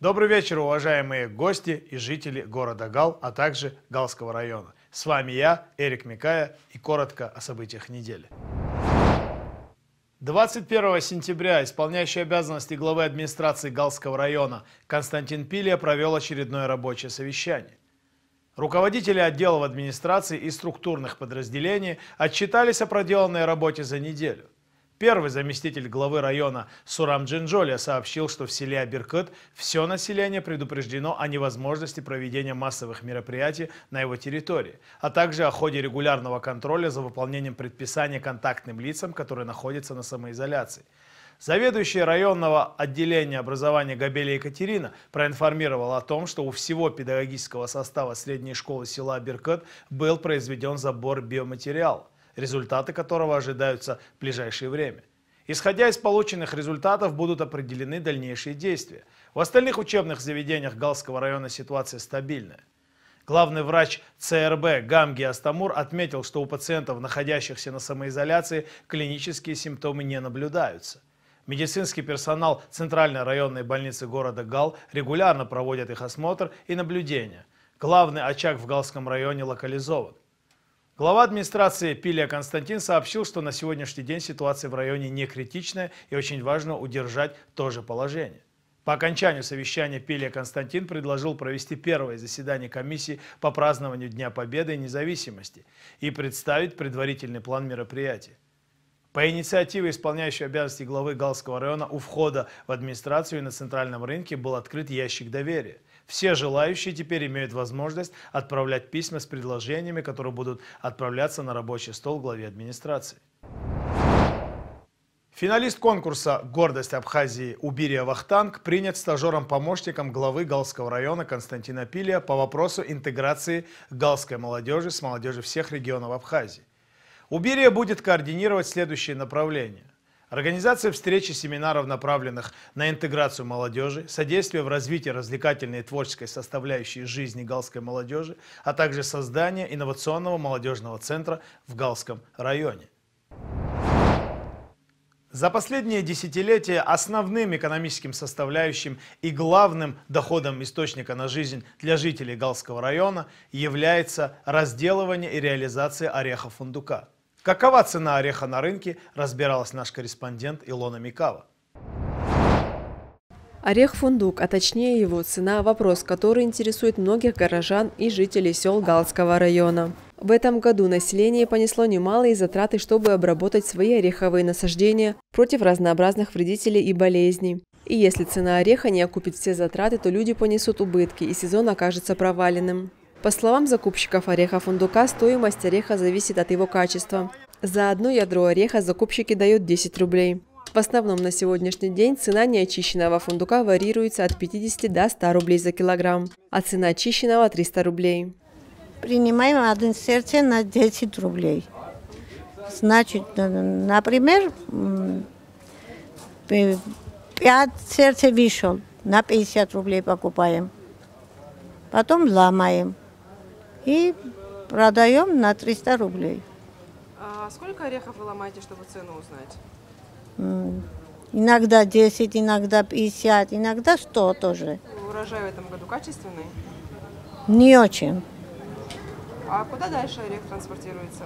Добрый вечер, уважаемые гости и жители города Гал, а также Галского района. С вами я, Эрик Микая, и коротко о событиях недели. 21 сентября исполняющий обязанности главы администрации Галского района Константин Пилия провел очередное рабочее совещание. Руководители отделов администрации и структурных подразделений отчитались о проделанной работе за неделю – Первый заместитель главы района Сурам Джинджолия сообщил, что в селе Аберкыт все население предупреждено о невозможности проведения массовых мероприятий на его территории, а также о ходе регулярного контроля за выполнением предписания контактным лицам, которые находятся на самоизоляции. Заведующая районного отделения образования Габеля Екатерина проинформировала о том, что у всего педагогического состава средней школы села Беркет был произведен забор биоматериала результаты которого ожидаются в ближайшее время. Исходя из полученных результатов будут определены дальнейшие действия. В остальных учебных заведениях Галского района ситуация стабильная. Главный врач ЦРБ Гамги Астамур отметил, что у пациентов, находящихся на самоизоляции, клинические симптомы не наблюдаются. Медицинский персонал Центральной районной больницы города Гал регулярно проводит их осмотр и наблюдение. Главный очаг в Галском районе локализован. Глава администрации Пилия Константин сообщил, что на сегодняшний день ситуация в районе не критичная и очень важно удержать то же положение. По окончанию совещания Пилия Константин предложил провести первое заседание комиссии по празднованию Дня Победы и независимости и представить предварительный план мероприятия. По инициативе исполняющего обязанности главы Галского района у входа в администрацию и на центральном рынке был открыт ящик доверия. Все желающие теперь имеют возможность отправлять письма с предложениями, которые будут отправляться на рабочий стол главе администрации. Финалист конкурса «Гордость Абхазии» Убирия Вахтанг принят стажером-помощником главы Галского района Константина Пилия по вопросу интеграции галской молодежи с молодежью всех регионов Абхазии. Уберия будет координировать следующие направления. Организация встреч и семинаров, направленных на интеграцию молодежи, содействие в развитии развлекательной и творческой составляющей жизни галской молодежи, а также создание инновационного молодежного центра в Галском районе. За последние десятилетия основным экономическим составляющим и главным доходом источника на жизнь для жителей Галского района является разделывание и реализация ореха фундука – Какова цена ореха на рынке, разбиралась наш корреспондент Илона Микава. Орех фундук, а точнее его цена – вопрос, который интересует многих горожан и жителей сел Галского района. В этом году население понесло немалые затраты, чтобы обработать свои ореховые насаждения против разнообразных вредителей и болезней. И если цена ореха не окупит все затраты, то люди понесут убытки, и сезон окажется проваленным. По словам закупщиков ореха фундука, стоимость ореха зависит от его качества. За одно ядро ореха закупщики дают 10 рублей. В основном на сегодняшний день цена неочищенного фундука варьируется от 50 до 100 рублей за килограмм, а цена очищенного 300 рублей. Принимаем один сердце на 10 рублей. Значит, э, например, 5 э, сердце вышел на 50 рублей покупаем. Потом ломаем и продаем на 300 рублей. А сколько орехов вы ломаете, чтобы цену узнать? Иногда 10, иногда 50, иногда 100 тоже. Урожай в этом году качественный? Не очень. А куда дальше орех транспортируется?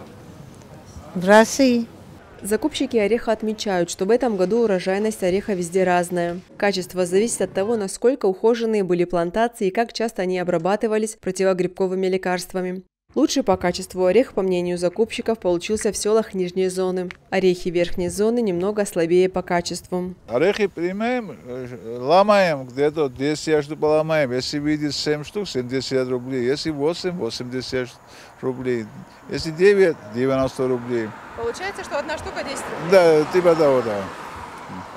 В Россию. Закупщики ореха отмечают, что в этом году урожайность ореха везде разная. Качество зависит от того, насколько ухоженные были плантации и как часто они обрабатывались противогрибковыми лекарствами. Лучше по качеству орех, по мнению закупщиков, получился в селах нижней зоны. Орехи верхней зоны немного слабее по качеству. Орехи принимаем, э, ломаем где-то 10 штук поломаем. Если видит 7 штук, 70 рублей. Если 8, 80 рублей. Если 9, 90 рублей. Получается, что одна штука 10 рублей? Да, типа того, да.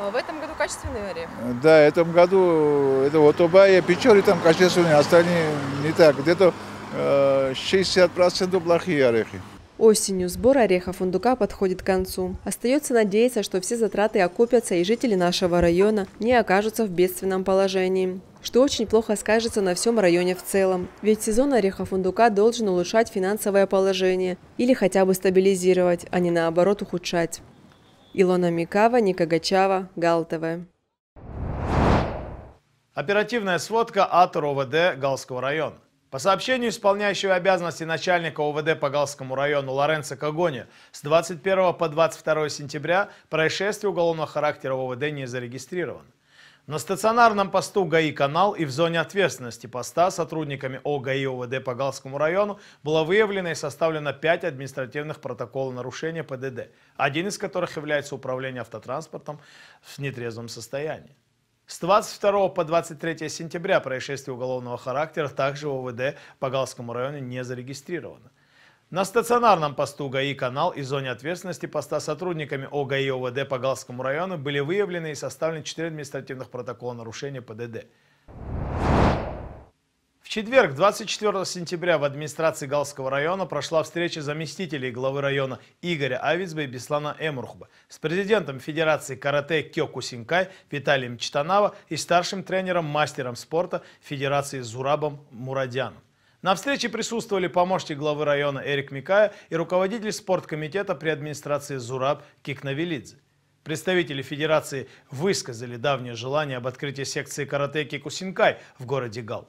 А в этом году качественные орехи? Да, в этом году это вот оба Обая, Печори там качественные, остальные не так. Где-то 60% э, плохие орехи. Осенью сбор ореха фундука подходит к концу. Остается надеяться, что все затраты окупятся и жители нашего района не окажутся в бедственном положении что очень плохо скажется на всем районе в целом. Ведь сезон ореха фундука должен улучшать финансовое положение или хотя бы стабилизировать, а не наоборот ухудшать. Илона Микава, Ника Гачава, Гал Оперативная сводка от РОВД Галского района. По сообщению исполняющего обязанности начальника ОВД по Галскому району Лоренцо Кагони, с 21 по 22 сентября происшествие уголовного характера в ОВД не зарегистрировано. На стационарном посту ГАИ «Канал» и в зоне ответственности поста сотрудниками ОГАИ ОВД по Галскому району было выявлено и составлено 5 административных протоколов нарушения ПДД, один из которых является управление автотранспортом в нетрезвом состоянии. С 22 по 23 сентября происшествия уголовного характера также в ОВД по Галскому району не зарегистрировано. На стационарном посту ГАИ «Канал» и зоне ответственности поста сотрудниками ОГАИ ОВД по Галскому району были выявлены и составлены 4 административных протокола нарушения ПДД – в четверг, 24 сентября, в администрации Галского района прошла встреча заместителей главы района Игоря Авицба и Беслана Эмурхба с президентом Федерации карате Кёку Синкай Виталием Читанава и старшим тренером-мастером спорта Федерации Зурабом Мурадяном. На встрече присутствовали помощник главы района Эрик Микая и руководитель спорткомитета при администрации Зураб Кикнавелидзе. Представители федерации высказали давнее желание об открытии секции карате Кикусинкай в городе Гал.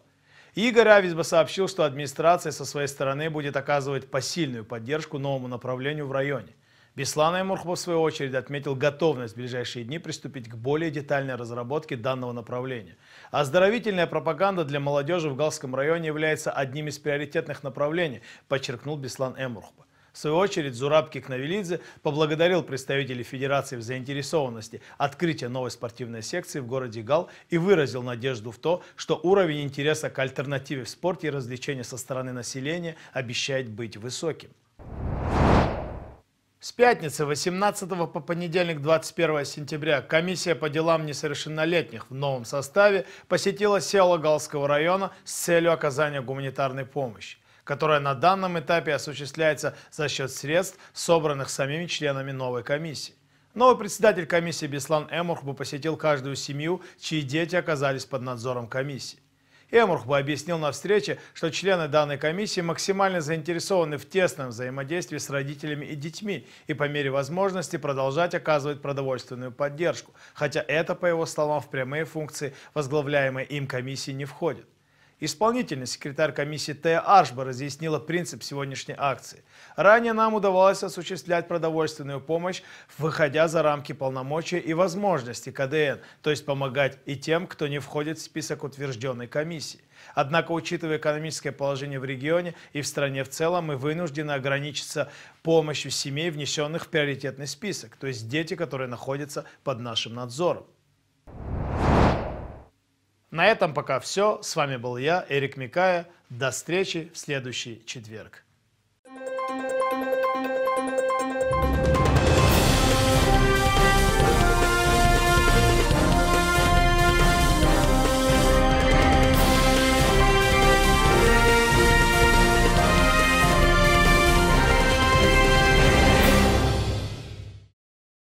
Игорь Авизба сообщил, что администрация со своей стороны будет оказывать посильную поддержку новому направлению в районе. Беслан Эмурхов, в свою очередь, отметил готовность в ближайшие дни приступить к более детальной разработке данного направления. Оздоровительная пропаганда для молодежи в Галском районе является одним из приоритетных направлений, подчеркнул Беслан Эмурхба. В свою очередь Зураб Кикнавелидзе поблагодарил представителей Федерации в заинтересованности открытия новой спортивной секции в городе Гал и выразил надежду в то, что уровень интереса к альтернативе в спорте и развлечения со стороны населения обещает быть высоким. С пятницы 18 по понедельник 21 сентября комиссия по делам несовершеннолетних в новом составе посетила село Галского района с целью оказания гуманитарной помощи которая на данном этапе осуществляется за счет средств, собранных самими членами новой комиссии. Новый председатель комиссии Беслан Эмурхбу посетил каждую семью, чьи дети оказались под надзором комиссии. Эмурхбу объяснил на встрече, что члены данной комиссии максимально заинтересованы в тесном взаимодействии с родителями и детьми и по мере возможности продолжать оказывать продовольственную поддержку, хотя это, по его словам, в прямые функции возглавляемой им комиссии не входит. Исполнительный секретарь комиссии Т. Ашба разъяснила принцип сегодняшней акции. Ранее нам удавалось осуществлять продовольственную помощь, выходя за рамки полномочий и возможностей КДН, то есть помогать и тем, кто не входит в список утвержденной комиссии. Однако, учитывая экономическое положение в регионе и в стране в целом, мы вынуждены ограничиться помощью семей, внесенных в приоритетный список, то есть дети, которые находятся под нашим надзором. На этом пока все. С вами был я, Эрик Микая. До встречи в следующий четверг.